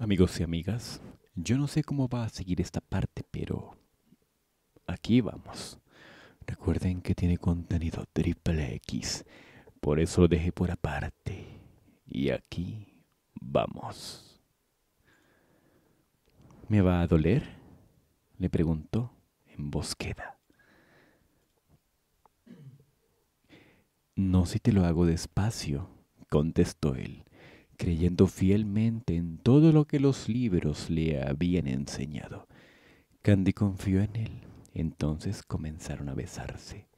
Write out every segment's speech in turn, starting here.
Amigos y amigas, yo no sé cómo va a seguir esta parte, pero aquí vamos. Recuerden que tiene contenido triple X, por eso lo dejé por aparte. Y aquí vamos. ¿Me va a doler? Le preguntó en voz queda. No si te lo hago despacio, contestó él creyendo fielmente en todo lo que los libros le habían enseñado. Candy confió en él. Entonces comenzaron a besarse.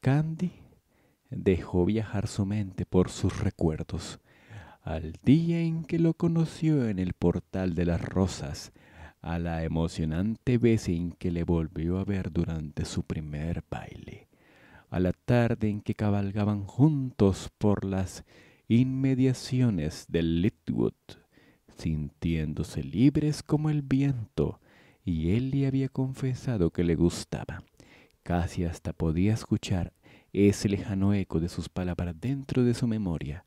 Candy dejó viajar su mente por sus recuerdos. Al día en que lo conoció en el portal de las rosas, a la emocionante vez en que le volvió a ver durante su primer baile, a la tarde en que cabalgaban juntos por las inmediaciones de Litwood, sintiéndose libres como el viento, y él le había confesado que le gustaba. Casi hasta podía escuchar ese lejano eco de sus palabras dentro de su memoria,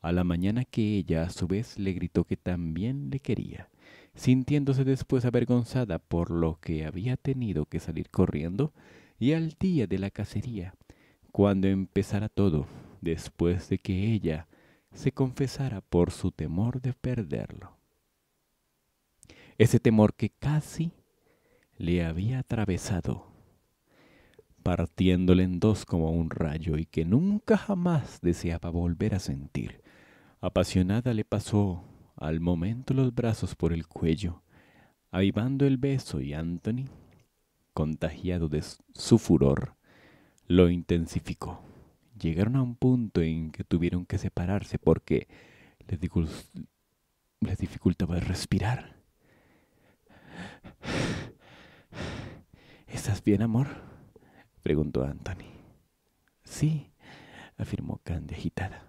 a la mañana que ella a su vez le gritó que también le quería, sintiéndose después avergonzada por lo que había tenido que salir corriendo, y al día de la cacería, cuando empezara todo, después de que ella se confesara por su temor de perderlo. Ese temor que casi le había atravesado, partiéndole en dos como un rayo y que nunca jamás deseaba volver a sentir. Apasionada le pasó al momento los brazos por el cuello, avivando el beso y Anthony, contagiado de su furor, lo intensificó llegaron a un punto en que tuvieron que separarse porque les, dificultaba respirar. ¿Estás bien, amor? preguntó Anthony. Sí, afirmó Candy agitada.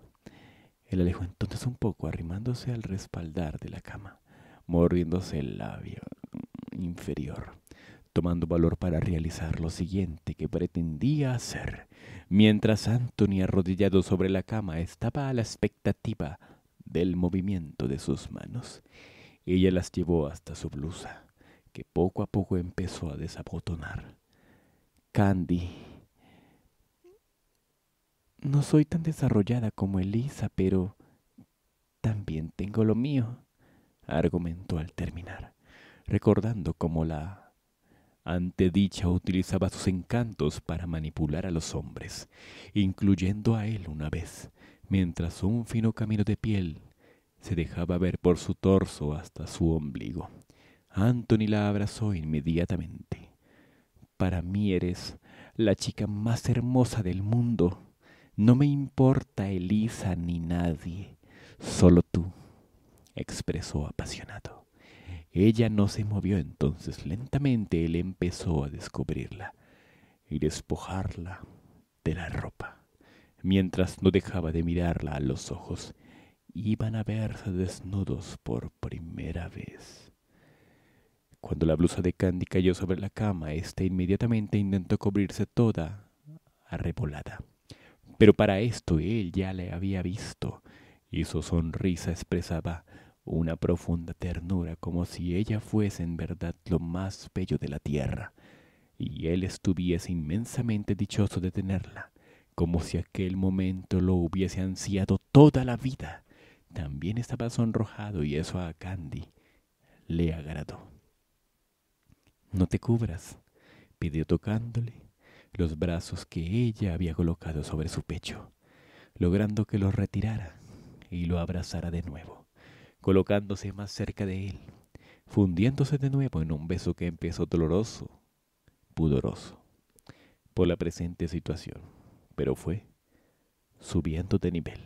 Él alejó entonces un poco, arrimándose al respaldar de la cama, mordiéndose el labio inferior tomando valor para realizar lo siguiente que pretendía hacer, mientras Anthony arrodillado sobre la cama estaba a la expectativa del movimiento de sus manos. Ella las llevó hasta su blusa, que poco a poco empezó a desabotonar. Candy, no soy tan desarrollada como Elisa, pero también tengo lo mío, argumentó al terminar, recordando cómo la ante dicha utilizaba sus encantos para manipular a los hombres, incluyendo a él una vez, mientras un fino camino de piel se dejaba ver por su torso hasta su ombligo. Anthony la abrazó inmediatamente. Para mí eres la chica más hermosa del mundo. No me importa Elisa ni nadie, solo tú, expresó apasionado. Ella no se movió entonces. Lentamente él empezó a descubrirla y despojarla de la ropa, mientras no dejaba de mirarla a los ojos. Iban a verse desnudos por primera vez. Cuando la blusa de Candy cayó sobre la cama, éste inmediatamente intentó cubrirse toda arrebolada. Pero para esto él ya le había visto, y su sonrisa expresaba una profunda ternura como si ella fuese en verdad lo más bello de la tierra, y él estuviese inmensamente dichoso de tenerla, como si aquel momento lo hubiese ansiado toda la vida. También estaba sonrojado y eso a Candy le agradó. No te cubras, pidió tocándole los brazos que ella había colocado sobre su pecho, logrando que los retirara y lo abrazara de nuevo colocándose más cerca de él, fundiéndose de nuevo en un beso que empezó doloroso, pudoroso, por la presente situación, pero fue subiendo de nivel.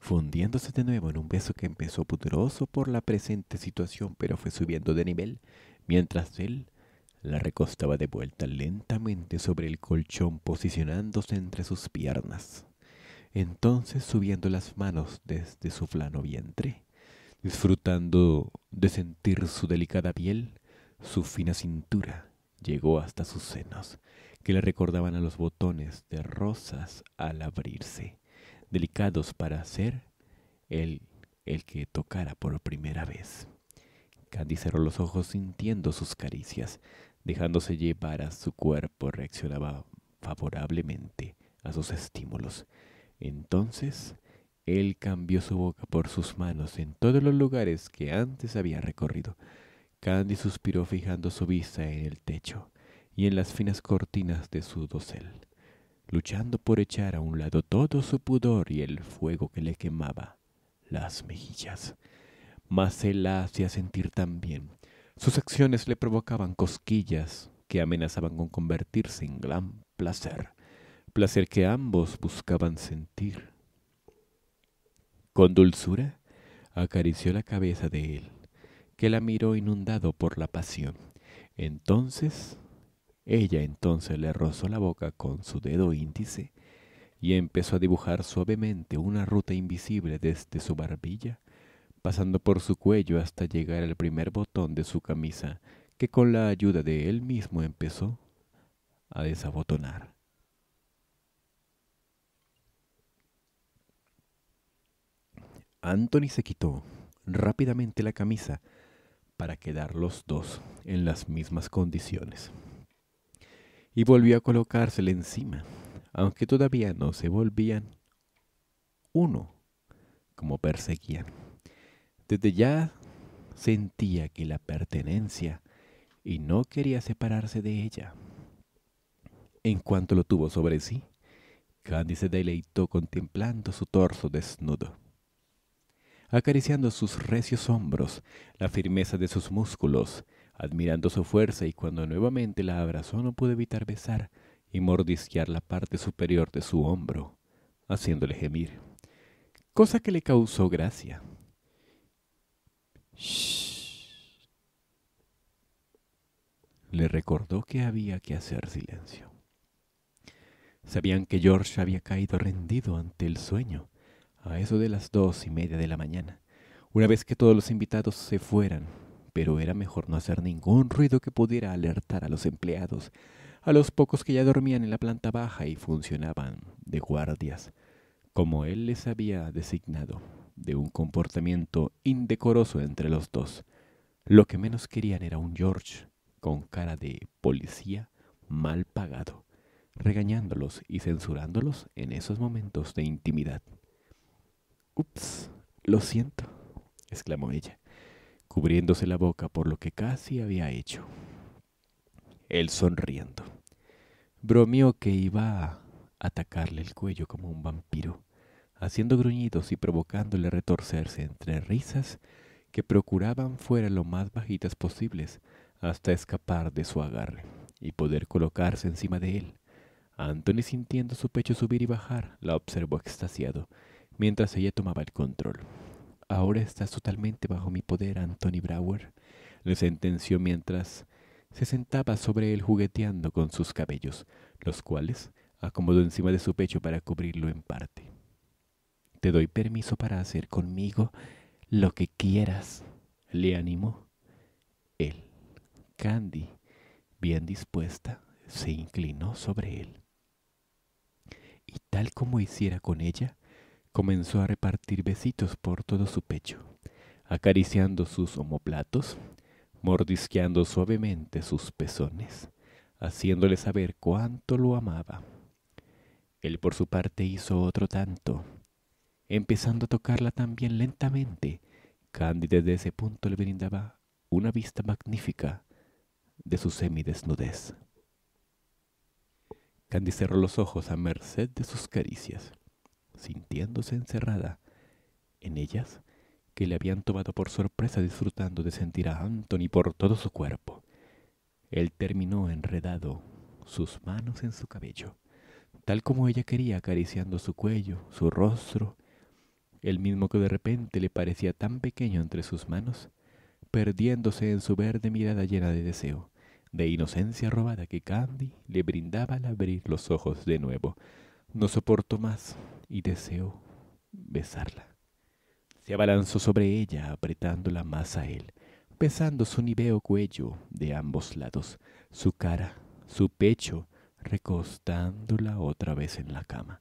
Fundiéndose de nuevo en un beso que empezó pudoroso por la presente situación, pero fue subiendo de nivel, mientras él la recostaba de vuelta lentamente sobre el colchón, posicionándose entre sus piernas entonces subiendo las manos desde su plano vientre, disfrutando de sentir su delicada piel, su fina cintura llegó hasta sus senos, que le recordaban a los botones de rosas al abrirse, delicados para ser él el que tocara por primera vez. Candy cerró los ojos sintiendo sus caricias, dejándose llevar a su cuerpo reaccionaba favorablemente a sus estímulos. Entonces, él cambió su boca por sus manos en todos los lugares que antes había recorrido. Candy suspiró fijando su vista en el techo y en las finas cortinas de su dosel, luchando por echar a un lado todo su pudor y el fuego que le quemaba las mejillas. Mas él la hacía sentir también. Sus acciones le provocaban cosquillas que amenazaban con convertirse en gran placer placer que ambos buscaban sentir. Con dulzura acarició la cabeza de él, que la miró inundado por la pasión. Entonces, ella entonces le rozó la boca con su dedo índice y empezó a dibujar suavemente una ruta invisible desde su barbilla, pasando por su cuello hasta llegar al primer botón de su camisa, que con la ayuda de él mismo empezó a desabotonar. Anthony se quitó rápidamente la camisa para quedar los dos en las mismas condiciones. Y volvió a colocársela encima, aunque todavía no se volvían uno como perseguían. Desde ya sentía que la pertenencia y no quería separarse de ella. En cuanto lo tuvo sobre sí, Candy se deleitó contemplando su torso desnudo acariciando sus recios hombros, la firmeza de sus músculos, admirando su fuerza y cuando nuevamente la abrazó no pudo evitar besar y mordisquear la parte superior de su hombro, haciéndole gemir, cosa que le causó gracia. Shh. Le recordó que había que hacer silencio. Sabían que George había caído rendido ante el sueño a eso de las dos y media de la mañana, una vez que todos los invitados se fueran, pero era mejor no hacer ningún ruido que pudiera alertar a los empleados, a los pocos que ya dormían en la planta baja y funcionaban de guardias, como él les había designado, de un comportamiento indecoroso entre los dos. Lo que menos querían era un George con cara de policía mal pagado, regañándolos y censurándolos en esos momentos de intimidad. Ups, lo siento, exclamó ella, cubriéndose la boca por lo que casi había hecho. Él sonriendo. Bromeó que iba a atacarle el cuello como un vampiro, haciendo gruñidos y provocándole retorcerse entre risas que procuraban fuera lo más bajitas posibles hasta escapar de su agarre y poder colocarse encima de él. Anthony, sintiendo su pecho subir y bajar, la observó extasiado mientras ella tomaba el control. Ahora estás totalmente bajo mi poder, Anthony Brower, le sentenció mientras se sentaba sobre él jugueteando con sus cabellos, los cuales acomodó encima de su pecho para cubrirlo en parte. Te doy permiso para hacer conmigo lo que quieras, le animó. Él, Candy, bien dispuesta, se inclinó sobre él. Y tal como hiciera con ella, comenzó a repartir besitos por todo su pecho, acariciando sus omoplatos, mordisqueando suavemente sus pezones, haciéndole saber cuánto lo amaba. Él por su parte hizo otro tanto, empezando a tocarla también lentamente. Candy desde ese punto le brindaba una vista magnífica de su semidesnudez. Candy cerró los ojos a merced de sus caricias sintiéndose encerrada en ellas, que le habían tomado por sorpresa disfrutando de sentir a Anthony por todo su cuerpo. Él terminó enredado sus manos en su cabello, tal como ella quería, acariciando su cuello, su rostro, el mismo que de repente le parecía tan pequeño entre sus manos, perdiéndose en su verde mirada llena de deseo, de inocencia robada que Candy le brindaba al abrir los ojos de nuevo. No soportó más y deseó besarla. Se abalanzó sobre ella, apretándola más a él, besando su niveo cuello de ambos lados, su cara, su pecho, recostándola otra vez en la cama,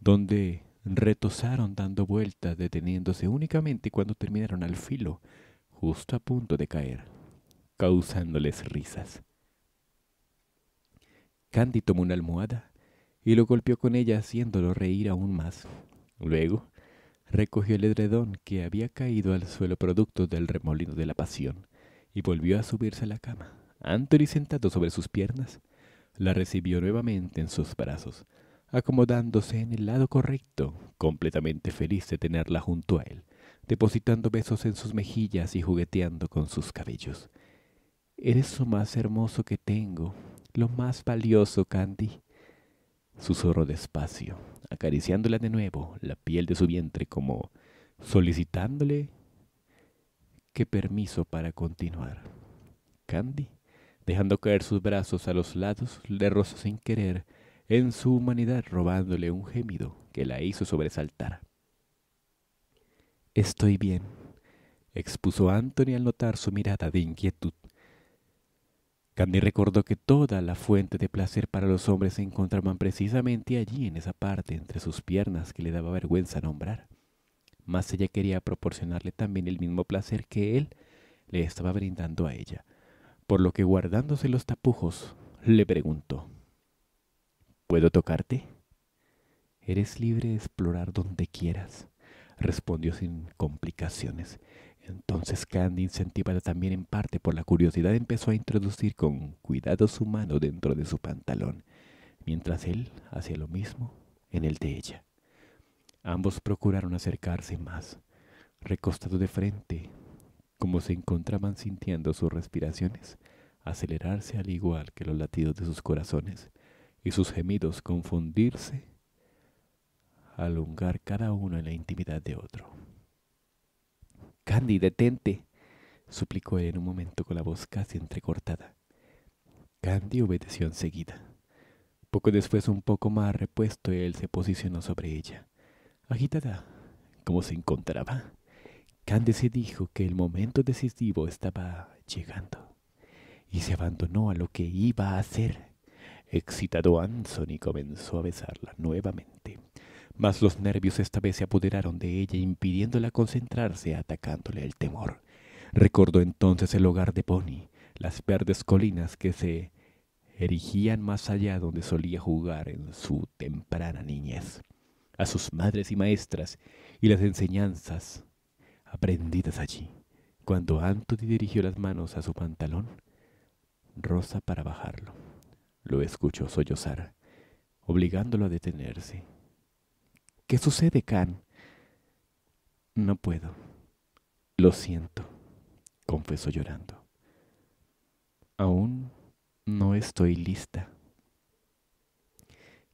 donde retosaron dando vueltas, deteniéndose únicamente cuando terminaron al filo, justo a punto de caer, causándoles risas. Candy tomó una almohada y lo golpeó con ella haciéndolo reír aún más. Luego, recogió el edredón que había caído al suelo producto del remolino de la pasión y volvió a subirse a la cama. Anthony sentado sobre sus piernas, la recibió nuevamente en sus brazos, acomodándose en el lado correcto, completamente feliz de tenerla junto a él, depositando besos en sus mejillas y jugueteando con sus cabellos. Eres lo más hermoso que tengo, lo más valioso, Candy, Susurró despacio, acariciándola de nuevo la piel de su vientre como solicitándole que permiso para continuar. Candy, dejando caer sus brazos a los lados, le rozó sin querer en su humanidad robándole un gemido que la hizo sobresaltar. Estoy bien, expuso Anthony al notar su mirada de inquietud. Candy recordó que toda la fuente de placer para los hombres se encontraban precisamente allí, en esa parte, entre sus piernas, que le daba vergüenza nombrar. Mas ella quería proporcionarle también el mismo placer que él le estaba brindando a ella, por lo que guardándose los tapujos, le preguntó, ¿Puedo tocarte? Eres libre de explorar donde quieras, respondió sin complicaciones, entonces Candy, incentivada también en parte por la curiosidad, empezó a introducir con cuidado su mano dentro de su pantalón, mientras él hacía lo mismo en el de ella. Ambos procuraron acercarse más, recostados de frente, como se encontraban sintiendo sus respiraciones acelerarse al igual que los latidos de sus corazones y sus gemidos confundirse, alungar cada uno en la intimidad de otro. Candy, detente, suplicó él en un momento con la voz casi entrecortada. Candy obedeció enseguida. Poco después, un poco más repuesto, él se posicionó sobre ella. Agitada, como se encontraba, Candy se dijo que el momento decisivo estaba llegando y se abandonó a lo que iba a hacer. Excitado, y comenzó a besarla nuevamente. Mas los nervios esta vez se apoderaron de ella, impidiéndola concentrarse, atacándole el temor. Recordó entonces el hogar de pony las verdes colinas que se erigían más allá donde solía jugar en su temprana niñez, a sus madres y maestras y las enseñanzas aprendidas allí. Cuando Anthony dirigió las manos a su pantalón, Rosa para bajarlo. Lo escuchó sollozar, obligándolo a detenerse. ¿Qué sucede, Can? No puedo. Lo siento, confesó llorando. Aún no estoy lista.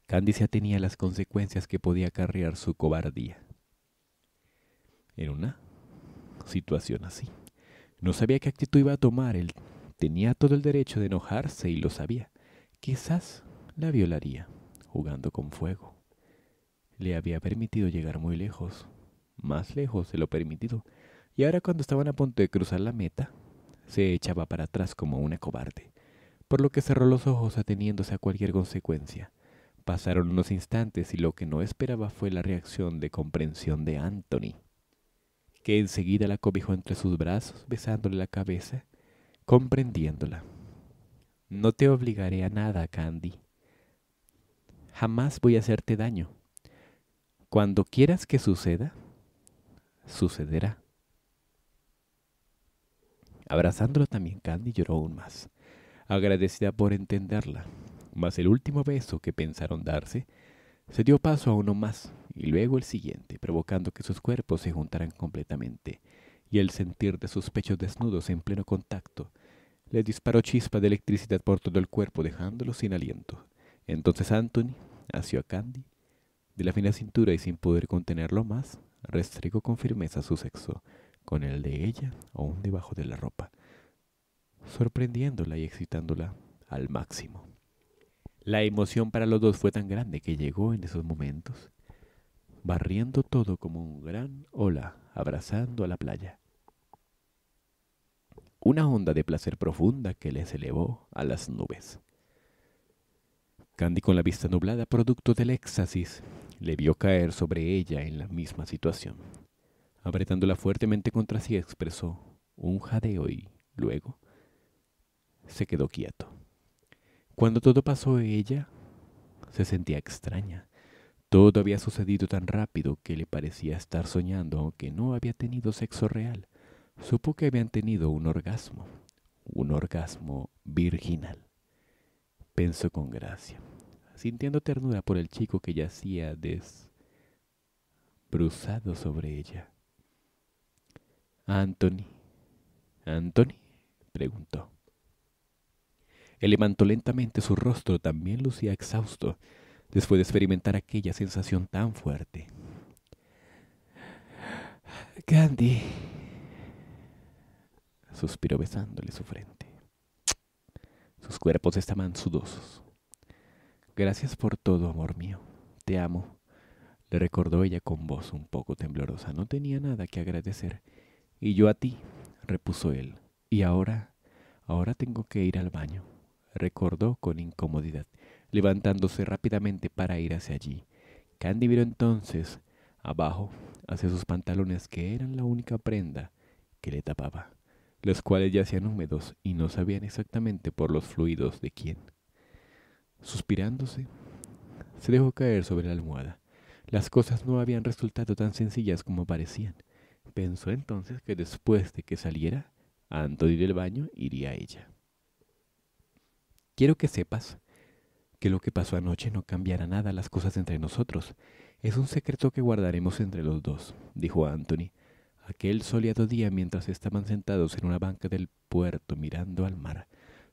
Candice tenía las consecuencias que podía acarrear su cobardía. En una situación así, no sabía qué actitud iba a tomar. Él tenía todo el derecho de enojarse y lo sabía. Quizás la violaría, jugando con fuego le había permitido llegar muy lejos, más lejos de lo permitido, y ahora cuando estaban a punto de cruzar la meta, se echaba para atrás como una cobarde, por lo que cerró los ojos ateniéndose a cualquier consecuencia. Pasaron unos instantes y lo que no esperaba fue la reacción de comprensión de Anthony, que enseguida la cobijó entre sus brazos, besándole la cabeza, comprendiéndola. No te obligaré a nada, Candy. Jamás voy a hacerte daño. Cuando quieras que suceda, sucederá. Abrazándolo también, Candy lloró aún más, agradecida por entenderla. Mas el último beso que pensaron darse se dio paso a uno más y luego el siguiente, provocando que sus cuerpos se juntaran completamente, y el sentir de sus pechos desnudos en pleno contacto le disparó chispa de electricidad por todo el cuerpo, dejándolo sin aliento. Entonces Anthony asió a Candy de la fina cintura y sin poder contenerlo más, restregó con firmeza su sexo, con el de ella aún debajo de la ropa, sorprendiéndola y excitándola al máximo. La emoción para los dos fue tan grande que llegó en esos momentos, barriendo todo como un gran ola abrazando a la playa. Una onda de placer profunda que les elevó a las nubes. Candy con la vista nublada, producto del éxtasis, le vio caer sobre ella en la misma situación. Apretándola fuertemente contra sí expresó un jadeo y luego se quedó quieto. Cuando todo pasó ella se sentía extraña. Todo había sucedido tan rápido que le parecía estar soñando, aunque no había tenido sexo real. Supo que habían tenido un orgasmo, un orgasmo virginal. Pensó con gracia sintiendo ternura por el chico que yacía desbruzado sobre ella. Anthony. Anthony, preguntó. Él levantó lentamente su rostro, también lucía exhausto, después de experimentar aquella sensación tan fuerte. Candy, suspiró besándole su frente. Sus cuerpos estaban sudosos. Gracias por todo, amor mío. Te amo. Le recordó ella con voz un poco temblorosa. No tenía nada que agradecer. Y yo a ti, repuso él. Y ahora, ahora tengo que ir al baño, recordó con incomodidad, levantándose rápidamente para ir hacia allí. Candy miró entonces abajo hacia sus pantalones, que eran la única prenda que le tapaba, los cuales yacían húmedos y no sabían exactamente por los fluidos de quién. Suspirándose, se dejó caer sobre la almohada. Las cosas no habían resultado tan sencillas como parecían. Pensó entonces que después de que saliera, antes del baño, iría a ella. Quiero que sepas que lo que pasó anoche no cambiará nada las cosas entre nosotros. Es un secreto que guardaremos entre los dos, dijo Anthony, aquel soleado día mientras estaban sentados en una banca del puerto mirando al mar.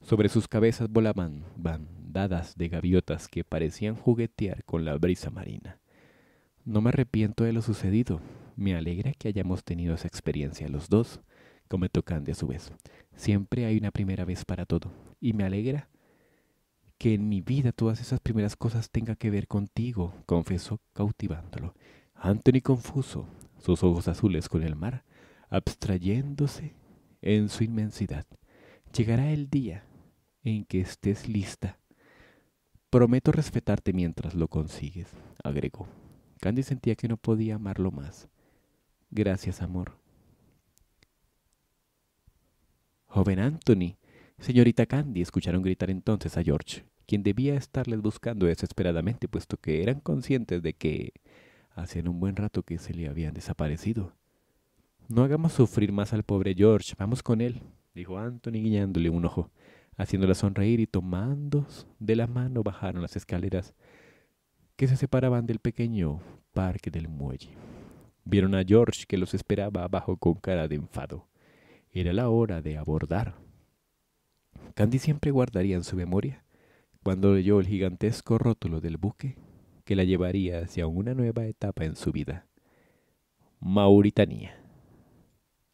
Sobre sus cabezas volaban bandadas de gaviotas que parecían juguetear con la brisa marina. No me arrepiento de lo sucedido. Me alegra que hayamos tenido esa experiencia los dos, comentó Candy a su vez. Siempre hay una primera vez para todo. Y me alegra que en mi vida todas esas primeras cosas tengan que ver contigo, confesó cautivándolo. Anthony confuso, sus ojos azules con el mar, abstrayéndose en su inmensidad. Llegará el día en que estés lista. Prometo respetarte mientras lo consigues, agregó. Candy sentía que no podía amarlo más. Gracias, amor. Joven Anthony, señorita Candy, escucharon gritar entonces a George, quien debía estarles buscando desesperadamente, puesto que eran conscientes de que hacían un buen rato que se le habían desaparecido. No hagamos sufrir más al pobre George, vamos con él, dijo Anthony guiñándole un ojo haciéndola sonreír y tomándose de la mano bajaron las escaleras que se separaban del pequeño parque del muelle. Vieron a George que los esperaba abajo con cara de enfado. Era la hora de abordar. Candy siempre guardaría en su memoria, cuando leyó el gigantesco rótulo del buque, que la llevaría hacia una nueva etapa en su vida. Mauritania.